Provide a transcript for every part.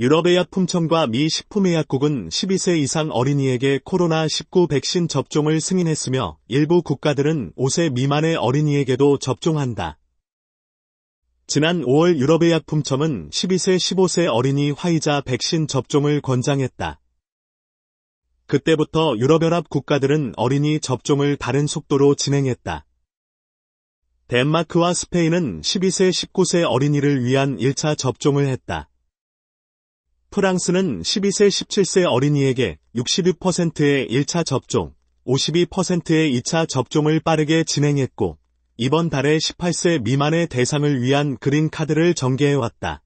유럽의 약품청과 미 식품의약국은 12세 이상 어린이에게 코로나19 백신 접종을 승인했으며 일부 국가들은 5세 미만의 어린이에게도 접종한다. 지난 5월 유럽의 약품청은 12세 15세 어린이 화이자 백신 접종을 권장했다. 그때부터 유럽연합 국가들은 어린이 접종을 다른 속도로 진행했다. 덴마크와 스페인은 12세 19세 어린이를 위한 1차 접종을 했다. 프랑스는 12세 17세 어린이에게 62%의 1차 접종, 52%의 2차 접종을 빠르게 진행했고 이번 달에 18세 미만의 대상을 위한 그린카드를 전개해왔다.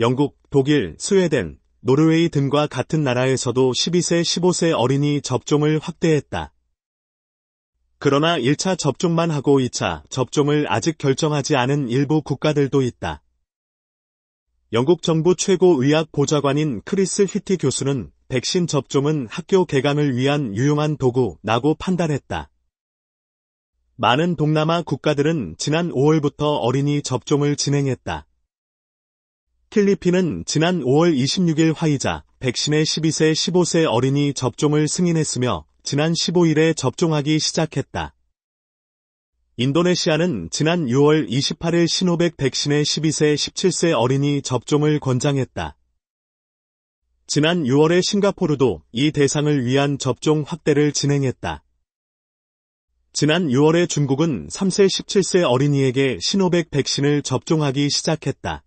영국, 독일, 스웨덴, 노르웨이 등과 같은 나라에서도 12세 15세 어린이 접종을 확대했다. 그러나 1차 접종만 하고 2차 접종을 아직 결정하지 않은 일부 국가들도 있다. 영국 정부 최고의학 보좌관인 크리스 히티 교수는 백신 접종은 학교 개강을 위한 유용한 도구라고 판단했다. 많은 동남아 국가들은 지난 5월부터 어린이 접종을 진행했다. 필리핀은 지난 5월 26일 화이자 백신의 12세 15세 어린이 접종을 승인했으며 지난 15일에 접종하기 시작했다. 인도네시아는 지난 6월 28일 신호백 백신의 12세, 17세 어린이 접종을 권장했다. 지난 6월에 싱가포르도 이 대상을 위한 접종 확대를 진행했다. 지난 6월에 중국은 3세, 17세 어린이에게 신호백 백신을 접종하기 시작했다.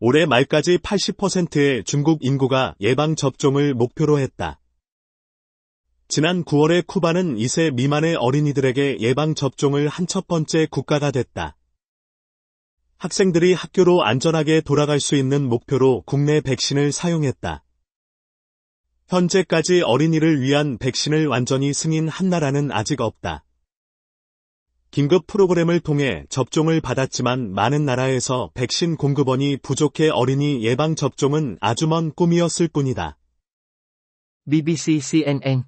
올해 말까지 80%의 중국 인구가 예방접종을 목표로 했다. 지난 9월에 쿠바는 2세 미만의 어린이들에게 예방접종을 한 첫 번째 국가가 됐다. 학생들이 학교로 안전하게 돌아갈 수 있는 목표로 국내 백신을 사용했다. 현재까지 어린이를 위한 백신을 완전히 승인한 나라는 아직 없다. 긴급 프로그램을 통해 접종을 받았지만 많은 나라에서 백신 공급원이 부족해 어린이 예방접종은 아주 먼 꿈이었을 뿐이다. BBC CNN